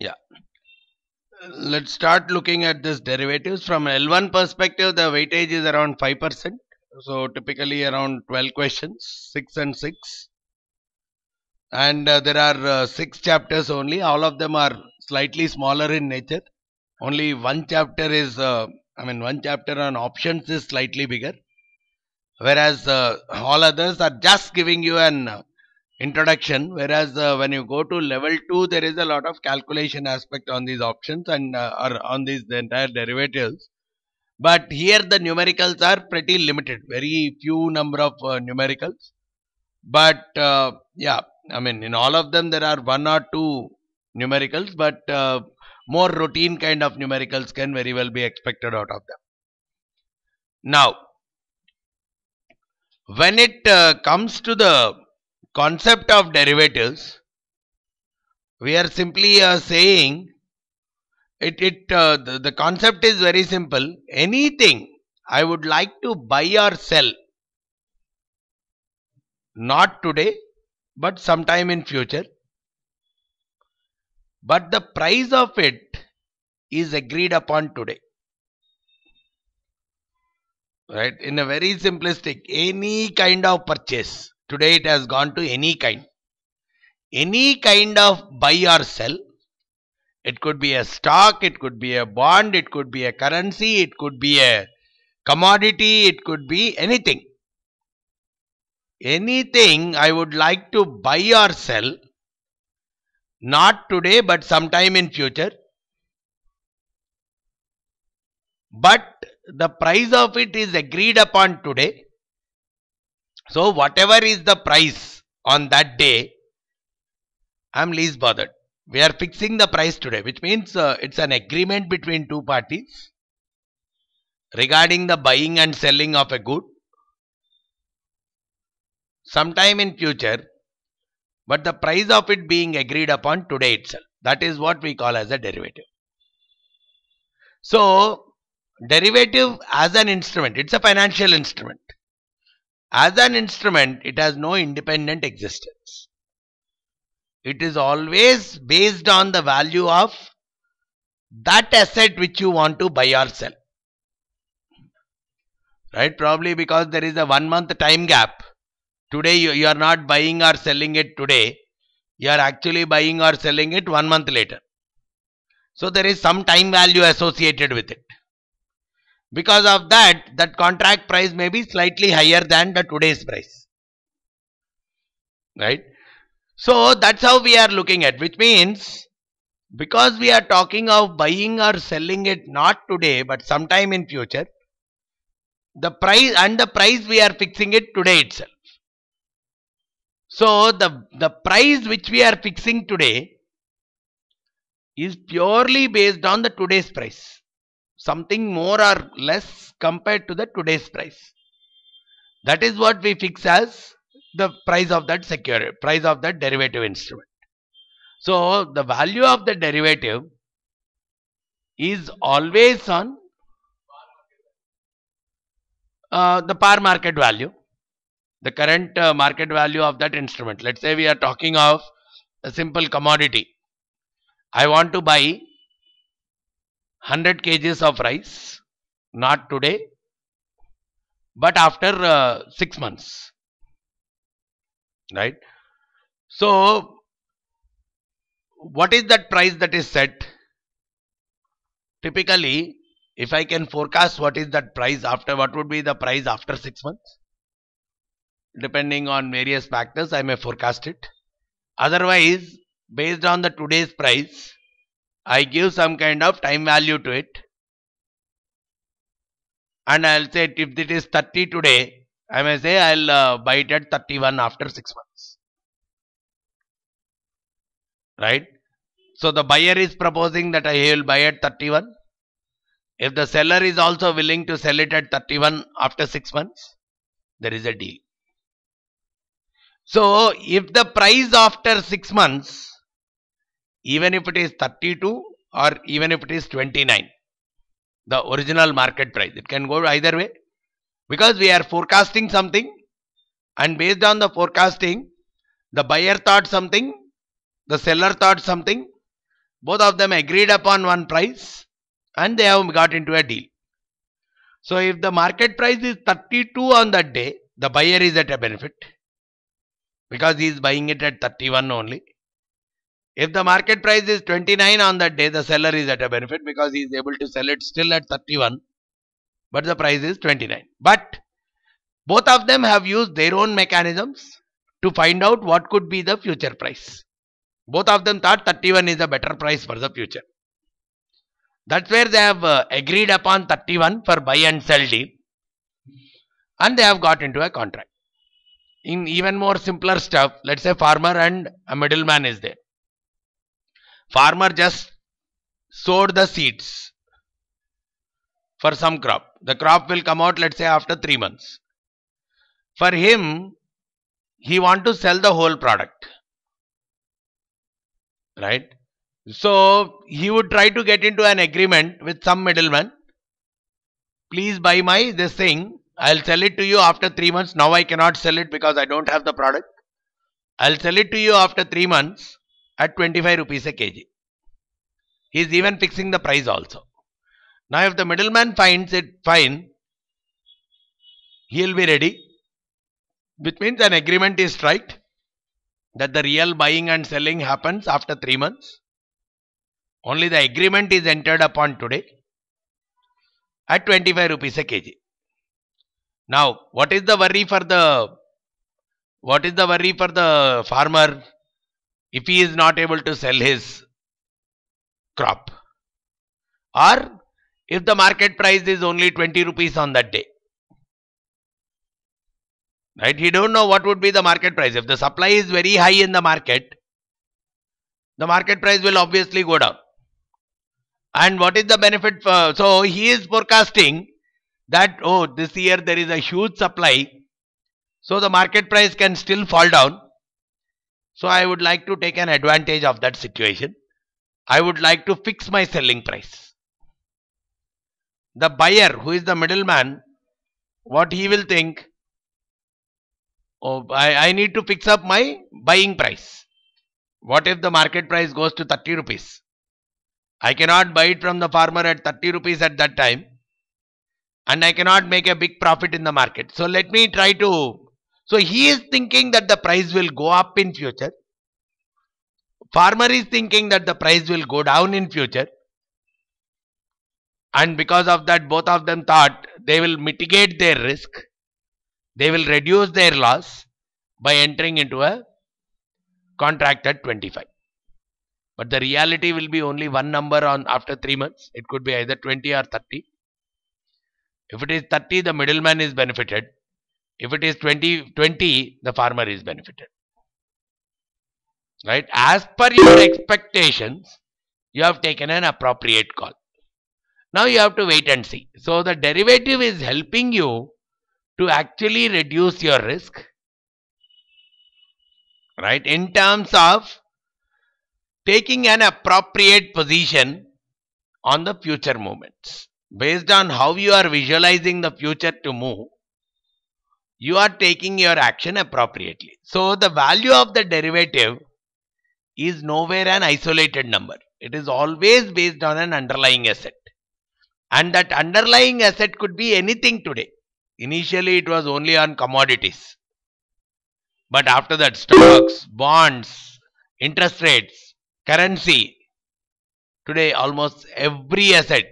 Yeah. Let's start looking at this derivatives. From L1 perspective, the weightage is around 5%. So typically around 12 questions, 6 and 6. And uh, there are uh, 6 chapters only. All of them are slightly smaller in nature. Only one chapter is, uh, I mean, one chapter on options is slightly bigger. Whereas uh, all others are just giving you an introduction whereas uh, when you go to level 2 there is a lot of calculation aspect on these options and uh, or on these the entire derivatives but here the numericals are pretty limited very few number of uh, numericals but uh, yeah i mean in all of them there are one or two numericals but uh, more routine kind of numericals can very well be expected out of them now when it uh, comes to the concept of derivatives, we are simply uh, saying it, it uh, the, the concept is very simple. Anything I would like to buy or sell, not today, but sometime in future. But the price of it is agreed upon today right in a very simplistic any kind of purchase Today it has gone to any kind. Any kind of buy or sell. It could be a stock, it could be a bond, it could be a currency, it could be a commodity, it could be anything. Anything I would like to buy or sell, not today but sometime in future. But the price of it is agreed upon today so whatever is the price on that day, I am least bothered. We are fixing the price today, which means uh, it's an agreement between two parties regarding the buying and selling of a good sometime in future, but the price of it being agreed upon today itself. That is what we call as a derivative. So, derivative as an instrument, it's a financial instrument as an instrument, it has no independent existence. It is always based on the value of that asset which you want to buy or sell. Right? Probably because there is a one month time gap. Today you, you are not buying or selling it today. You are actually buying or selling it one month later. So there is some time value associated with it. Because of that, that contract price may be slightly higher than the today's price. Right? So that's how we are looking at, which means because we are talking of buying or selling it not today but sometime in future, the price and the price we are fixing it today itself. So the, the price which we are fixing today is purely based on the today's price something more or less compared to the today's price. That is what we fix as the price of that security, price of that derivative instrument. So the value of the derivative is always on uh, the par market value, the current uh, market value of that instrument. Let's say we are talking of a simple commodity. I want to buy 100 kgs of rice not today but after uh, 6 months right so what is that price that is set typically if i can forecast what is that price after what would be the price after 6 months depending on various factors i may forecast it otherwise based on the today's price I give some kind of time value to it and I'll say if it is 30 today I may say I'll uh, buy it at 31 after 6 months right so the buyer is proposing that I will buy at 31 if the seller is also willing to sell it at 31 after 6 months there is a deal so if the price after 6 months even if it is 32 or even if it is 29 the original market price it can go either way because we are forecasting something and based on the forecasting the buyer thought something the seller thought something both of them agreed upon one price and they have got into a deal so if the market price is 32 on that day the buyer is at a benefit because he is buying it at 31 only if the market price is 29 on that day, the seller is at a benefit because he is able to sell it still at 31, but the price is 29. But both of them have used their own mechanisms to find out what could be the future price. Both of them thought 31 is a better price for the future. That's where they have uh, agreed upon 31 for buy and sell deal and they have got into a contract. In even more simpler stuff, let's say farmer and a middleman is there farmer just sowed the seeds for some crop the crop will come out let's say after 3 months for him he want to sell the whole product right so he would try to get into an agreement with some middleman please buy my this thing I'll sell it to you after 3 months now I cannot sell it because I don't have the product I'll sell it to you after 3 months at 25 rupees a kg. He is even fixing the price also. Now if the middleman finds it fine, he will be ready. Which means an agreement is struck that the real buying and selling happens after 3 months. Only the agreement is entered upon today at 25 rupees a kg. Now, what is the worry for the what is the worry for the farmer if he is not able to sell his crop or if the market price is only 20 rupees on that day right he don't know what would be the market price if the supply is very high in the market the market price will obviously go down and what is the benefit for, so he is forecasting that oh this year there is a huge supply so the market price can still fall down so I would like to take an advantage of that situation. I would like to fix my selling price. The buyer who is the middleman, what he will think? Oh, I, I need to fix up my buying price. What if the market price goes to 30 rupees? I cannot buy it from the farmer at 30 rupees at that time and I cannot make a big profit in the market. So let me try to so he is thinking that the price will go up in future. Farmer is thinking that the price will go down in future. And because of that, both of them thought they will mitigate their risk. They will reduce their loss by entering into a contract at 25. But the reality will be only one number on after 3 months. It could be either 20 or 30. If it is 30, the middleman is benefited. If it is 20, 20 the farmer is benefited. Right? As per your expectations, you have taken an appropriate call. Now you have to wait and see. So the derivative is helping you to actually reduce your risk. Right? In terms of taking an appropriate position on the future movements. Based on how you are visualizing the future to move, you are taking your action appropriately. So the value of the derivative is nowhere an isolated number. It is always based on an underlying asset. And that underlying asset could be anything today. Initially it was only on commodities. But after that stocks, bonds, interest rates, currency. Today almost every asset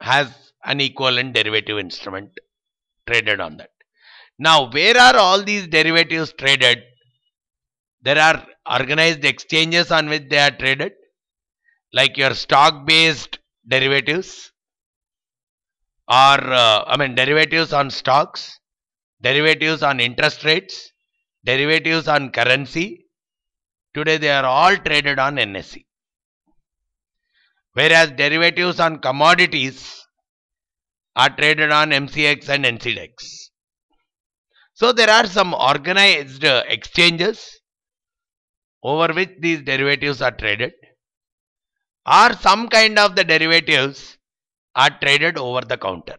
has an equivalent derivative instrument traded on that. Now, where are all these derivatives traded? There are organized exchanges on which they are traded, like your stock based derivatives, or uh, I mean, derivatives on stocks, derivatives on interest rates, derivatives on currency. Today, they are all traded on NSE. Whereas derivatives on commodities are traded on MCX and NCDEX. So there are some organized uh, exchanges over which these derivatives are traded or some kind of the derivatives are traded over the counter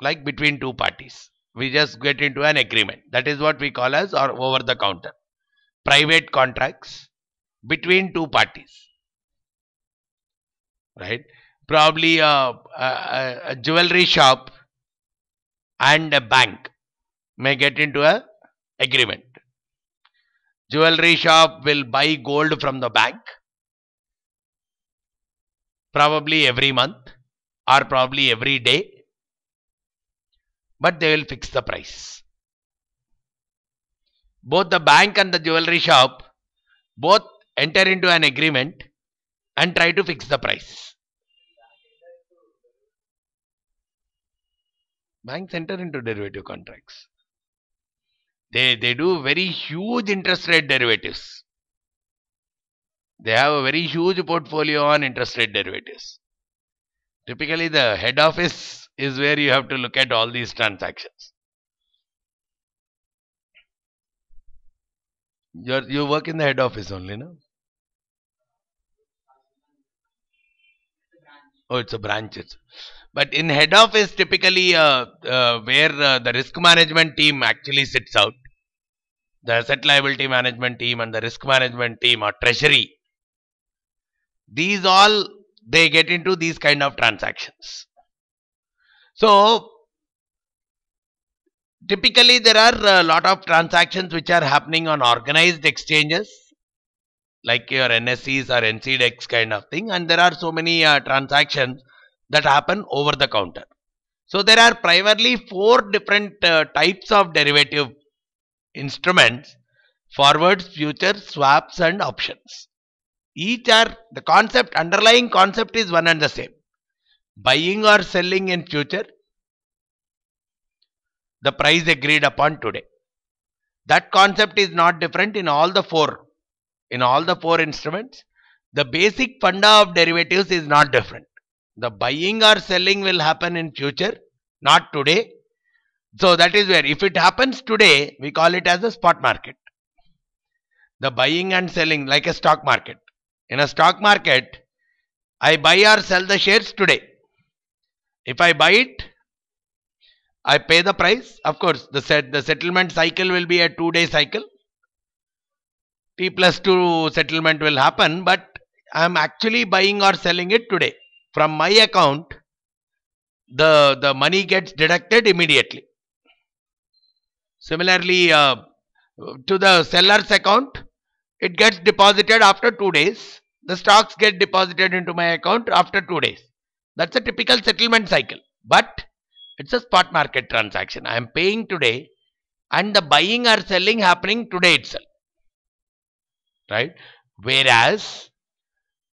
like between two parties we just get into an agreement that is what we call as or over the counter private contracts between two parties right probably a, a, a jewelry shop and a bank may get into a agreement. Jewelry shop will buy gold from the bank probably every month or probably every day but they will fix the price. Both the bank and the jewelry shop both enter into an agreement and try to fix the price. Banks enter into derivative contracts. They, they do very huge interest rate derivatives. They have a very huge portfolio on interest rate derivatives. Typically, the head office is where you have to look at all these transactions. you you work in the head office only, no? Oh, it's a branch. It's but in head office, typically uh, uh, where uh, the risk management team actually sits out. The asset liability management team and the risk management team or treasury. These all they get into these kind of transactions. So typically there are a lot of transactions which are happening on organized exchanges like your NSEs or NCDEX kind of thing and there are so many uh, transactions that happen over the counter. So there are primarily four different uh, types of derivative instruments forwards, futures, swaps and options. Each are the concept underlying concept is one and the same. Buying or selling in future the price agreed upon today. That concept is not different in all the four in all the four instruments. The basic funda of derivatives is not different the buying or selling will happen in future, not today. So that is where if it happens today, we call it as a spot market. The buying and selling like a stock market. In a stock market, I buy or sell the shares today. If I buy it, I pay the price. Of course, the, set, the settlement cycle will be a two-day cycle. T plus 2 settlement will happen, but I am actually buying or selling it today from my account the the money gets deducted immediately similarly uh, to the seller's account it gets deposited after 2 days the stocks get deposited into my account after 2 days that's a typical settlement cycle but it's a spot market transaction i am paying today and the buying or selling happening today itself right whereas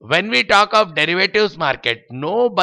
when we talk of derivatives market, nobody